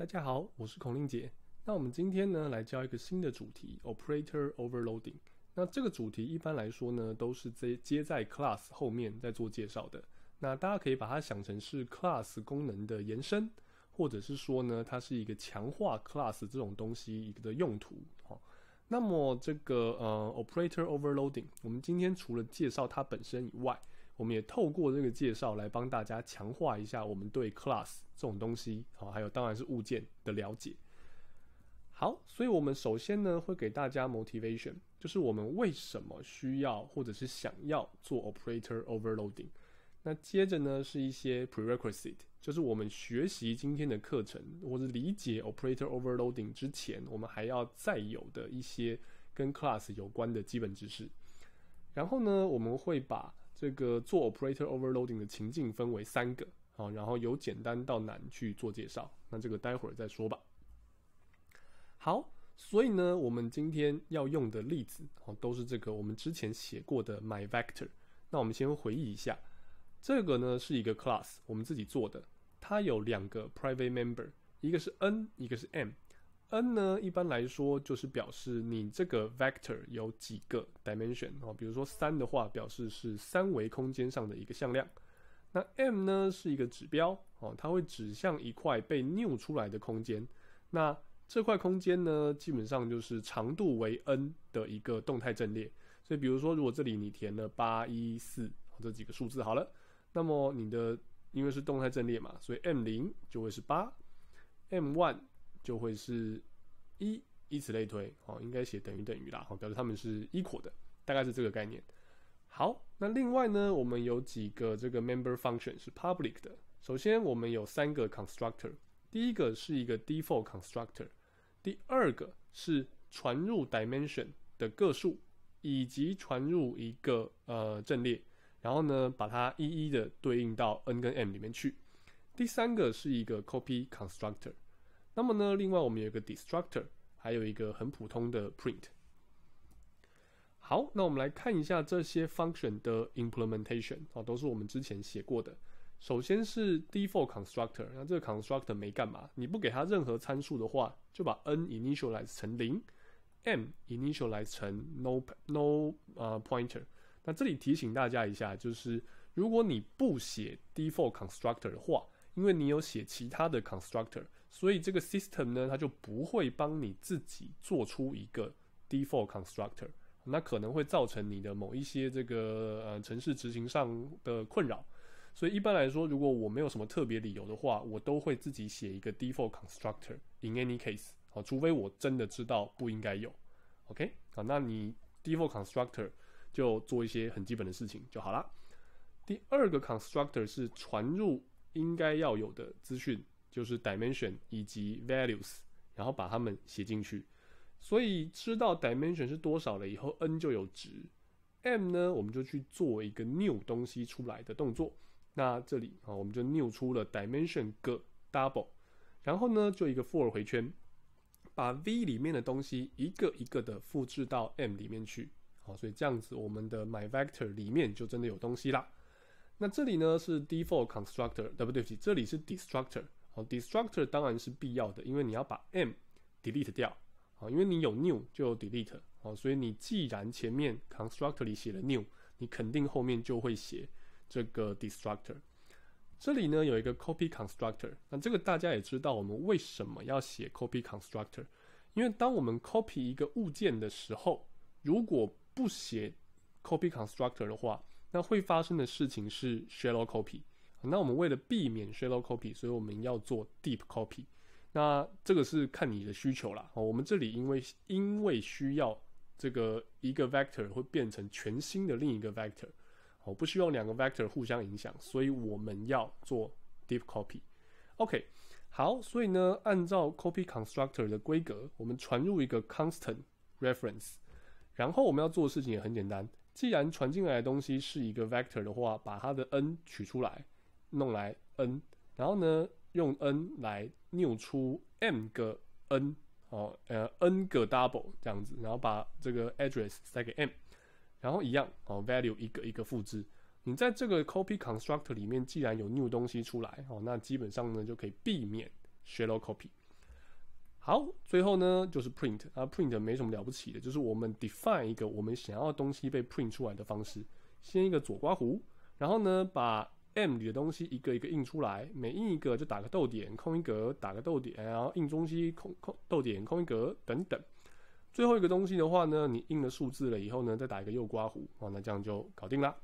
大家好，我是孔令杰。那我们今天呢，来教一个新的主题 operator overloading。那这个主题一般来说呢，都是在接在 class 后面在做介绍的。那大家可以把它想成是 class 功能的延伸，或者是说呢，它是一个强化 class 这种东西一个的用途。好，那么这个呃 operator overloading，我们今天除了介绍它本身以外，我们也透过这个介绍来帮大家强化一下我们对 class 这种东西，好，还有当然是物件的了解。好，所以，我们首先呢会给大家 motivation，就是我们为什么需要或者是想要做 operator overloading。那接着呢是一些 prerequisite，就是我们学习今天的课程或者理解 operator overloading 之前，我们还要再有的一些跟 class 有关的基本知识。然后呢，我们会把这个做 operator overloading 的情境分为三个，啊，然后由简单到难去做介绍。那这个待会儿再说吧。好，所以呢，我们今天要用的例子啊，都是这个我们之前写过的 my vector。那我们先回忆一下，这个呢是一个 class，我们自己做的，它有两个 private member，一个是 n，一个是 m。n 呢，一般来说就是表示你这个 vector 有几个 dimension 哦，比如说三的话，表示是三维空间上的一个向量。那 m 呢是一个指标哦，它会指向一块被扭出来的空间。那这块空间呢，基本上就是长度为 n 的一个动态阵列。所以，比如说，如果这里你填了八一四这几个数字，好了，那么你的因为是动态阵列嘛，所以 m 零就会是八，m one。就会是，一，以此类推，哦，应该写等于等于啦，哦，表示他们是 equal 的，大概是这个概念。好，那另外呢，我们有几个这个 member function 是 public 的。首先，我们有三个 constructor，第一个是一个 default constructor，第二个是传入 dimension 的个数，以及传入一个呃阵列，然后呢，把它一一的对应到 n 跟 m 里面去。第三个是一个 copy constructor。那么呢，另外我们有一个 destructor，还有一个很普通的 print。好，那我们来看一下这些 function 的 implementation 啊，都是我们之前写过的。首先是 default constructor，那这个 constructor 没干嘛，你不给它任何参数的话，就把 n initialize 成零，m initialize 成 no no uh, pointer。那这里提醒大家一下，就是如果你不写 default constructor 的话，因为你有写其他的 constructor，所以这个 system 呢，它就不会帮你自己做出一个 default constructor，那可能会造成你的某一些这个呃城市执行上的困扰。所以一般来说，如果我没有什么特别理由的话，我都会自己写一个 default constructor。In any case，好，除非我真的知道不应该有，OK，好，那你 default constructor 就做一些很基本的事情就好了。第二个 constructor 是传入应该要有的资讯就是 dimension 以及 values，然后把它们写进去。所以知道 dimension 是多少了以后，n 就有值。m 呢，我们就去做一个 new 东西出来的动作。那这里啊，我们就 new 出了 dimension 个 double，然后呢，就一个 for 回圈，把 v 里面的东西一个一个的复制到 m 里面去。好，所以这样子，我们的 my vector 里面就真的有东西啦。那这里呢是 default constructor，呃，不对不起，这里是 destructor。好，destructor 当然是必要的，因为你要把 m delete 掉。啊，因为你有 new 就有 delete。啊，所以你既然前面 c o n s t r u c t o r 里写了 new，你肯定后面就会写这个 destructor。这里呢有一个 copy constructor，那这个大家也知道，我们为什么要写 copy constructor？因为当我们 copy 一个物件的时候，如果不写 copy constructor 的话，那会发生的事情是 shallow copy。那我们为了避免 shallow copy，所以我们要做 deep copy。那这个是看你的需求啦。我们这里因为因为需要这个一个 vector 会变成全新的另一个 vector，哦，不希望两个 vector 互相影响，所以我们要做 deep copy。OK，好，所以呢，按照 copy constructor 的规格，我们传入一个 constant reference，然后我们要做的事情也很简单。既然传进来的东西是一个 vector 的话，把它的 n 取出来，弄来 n，然后呢，用 n 来 new 出 m 个 n，哦，呃，n 个 double 这样子，然后把这个 address 塞给 m，然后一样哦，value 一个一个复制。你在这个 copy construct 里面既然有 new 东西出来哦，那基本上呢就可以避免 shallow copy。好，最后呢就是 print 啊，print 没什么了不起的，就是我们 define 一个我们想要东西被 print 出来的方式，先一个左刮弧，然后呢把 m 里的东西一个一个印出来，每印一个就打个逗点，空一格，打个逗点，然后印东西，空空逗点，空一格，等等，最后一个东西的话呢，你印了数字了以后呢，再打一个右刮弧，啊，那这样就搞定了。